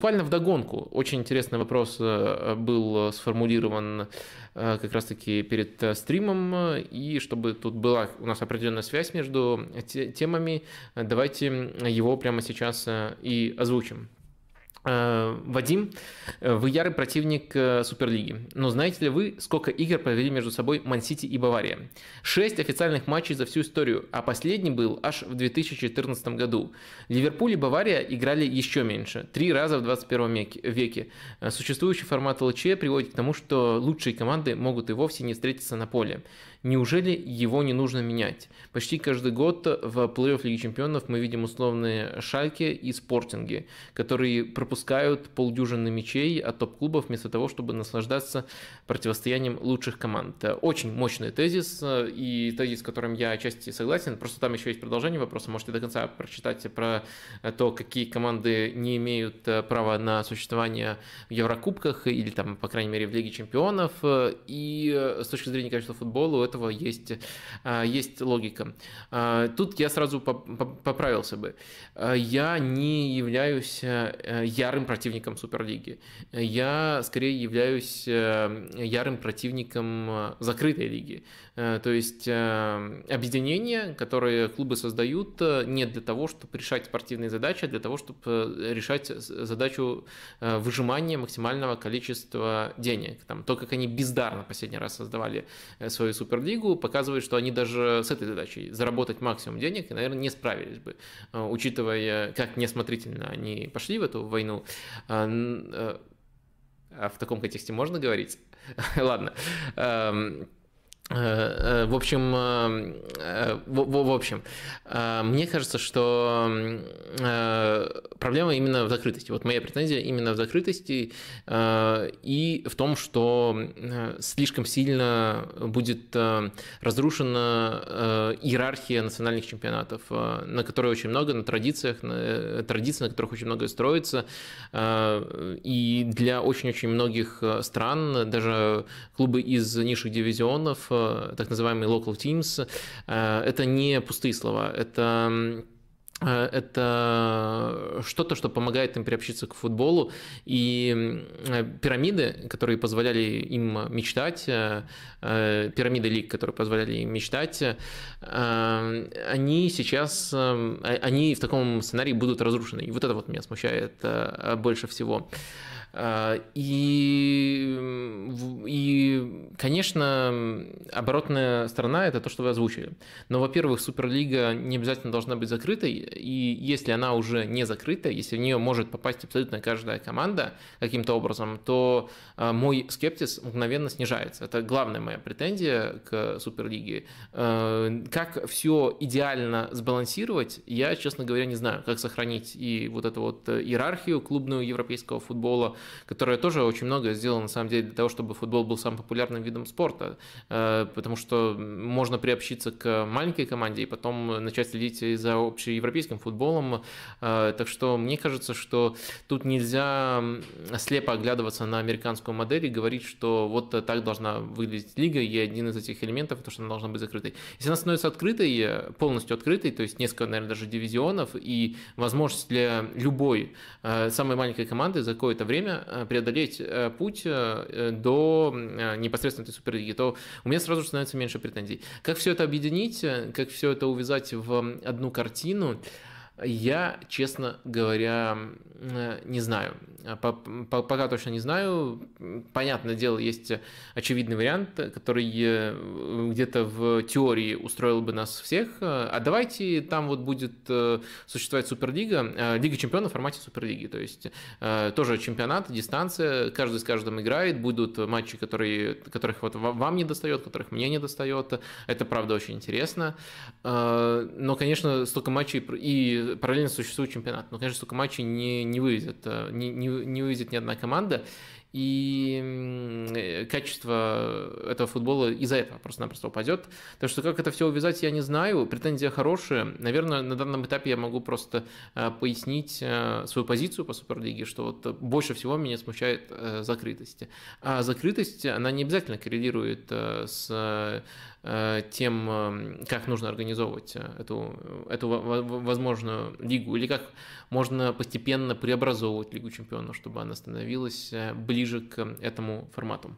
Буквально вдогонку. Очень интересный вопрос э, был э, сформулирован э, как раз-таки перед стримом. И чтобы тут была у нас определенная связь между темами, давайте его прямо сейчас и озвучим. Э, Вадим, э, вы ярый противник э, Суперлиги. Но знаете ли вы, сколько игр провели между собой Мансити и Бавария? Шесть официальных матчей за всю историю, а последний был аж в 2014 году. Ливерпуль и Бавария играли еще меньше, три раза в 21 веке. Существующий формат ЛЧ приводит к тому, что лучшие команды могут и вовсе не встретиться на поле. Неужели его не нужно менять? Почти каждый год в плей-офф Лиги Чемпионов мы видим условные шальки и спортинги, которые пропускают пропускают полдюжины мячей от топ-клубов вместо того, чтобы наслаждаться противостоянием лучших команд. Э, очень мощный тезис, э, и тезис, с которым я отчасти согласен, просто там еще есть продолжение вопроса, можете до конца прочитать про э, то, какие команды не имеют права на существование в Еврокубках или там, по крайней мере, в Лиге Чемпионов, и с точки зрения качества футбола у этого есть, есть логика. Тут я сразу поправился бы. Я не являюсь, ярым противником Суперлиги. Я скорее являюсь э, ярым противником э, закрытой лиги. Э, то есть объединения, которые клубы создают, не для того, чтобы решать спортивные задачи, а для того, чтобы решать задачу выжимания максимального количества денег. Там, то, как они бездарно последний раз создавали свою Суперлигу, показывает, что они даже с этой задачей заработать максимум денег, наверное, не справились бы, учитывая, как несмотрительно они пошли в эту войну войну. А, э, а в таком контексте можно говорить? Ладно. Эм, Э, э, в общем, эм, э, в, общем, мне кажется, что проблема именно в закрытости. Вот моя претензия именно в закрытости и в том, что слишком сильно будет разрушена иерархия национальных чемпионатов, на которой очень много, на традициях, на, традиции, на которых очень многое строится. И для очень-очень многих стран, даже клубы из низших дивизионов – так называемые local teams, э, это не пустые слова, это Э, это что-то, что помогает им приобщиться к футболу. И э, пирамиды, которые позволяли им э, мечтать, пирамиды лиг, которые позволяли им мечтать, они сейчас, они в таком сценарии будут разрушены. И вот это вот меня смущает больше всего. И, и, конечно, оборотная сторона – это то, что вы озвучили. Но, во-первых, Суперлига не обязательно должна быть закрытой и если она уже не закрыта, если в нее может попасть абсолютно каждая команда каким-то образом, то э, мой скептиз мгновенно снижается. Это главная моя претензия к Суперлиге. Э, как все идеально сбалансировать, я, честно говоря, не знаю, как сохранить и вот эту вот э, иерархию клубную европейского футбола, которая тоже очень много сделала, на самом деле, для того, чтобы футбол был самым популярным видом спорта, потому что можно приобщиться к маленькой команде и потом начать следить за общей европейской европейским футболом. Э, так что мне кажется, что тут нельзя слепо оглядываться на американскую модель и говорить, что вот э, так должна выглядеть лига, и один из этих элементов, то, что она должна быть закрытой. Если она становится открытой, э, полностью открытой, то есть несколько, наверное, даже дивизионов, и возможность для любой самой маленькой команды за какое-то время преодолеть путь до непосредственно этой суперлиги, то у меня сразу становится меньше претензий. Как все это объединить, как все это увязать в одну картину, я, честно говоря, э, не знаю. А пока точно не знаю. Понятное дело, есть очевидный вариант, э, который э, где-то в теории устроил бы нас всех. А давайте там вот будет существовать Суперлига, Лига чемпионов в формате Суперлиги. То есть тоже чемпионат, дистанция, каждый с каждым играет, будут матчи, которые, которых вот вам не достает, которых мне не достает. Это, правда, очень интересно. Но, конечно, столько матчей и параллельно существует чемпионат. Но, конечно, столько матчей не, не вывезет, э, не, не, не вывезет ни одна команда. И качество этого футбола из-за этого просто-напросто упадет. Так что как это все увязать, я не знаю. Претензии хорошие. Наверное, на данном этапе я могу просто э, пояснить э, свою позицию по Суперлиге, что вот больше всего меня смущает э, закрытость. А закрытость, она не обязательно коррелирует с тем, как нужно организовывать эту, эту возможную лигу, или как можно постепенно преобразовывать Лигу Чемпионов, чтобы она становилась ближе к этому формату.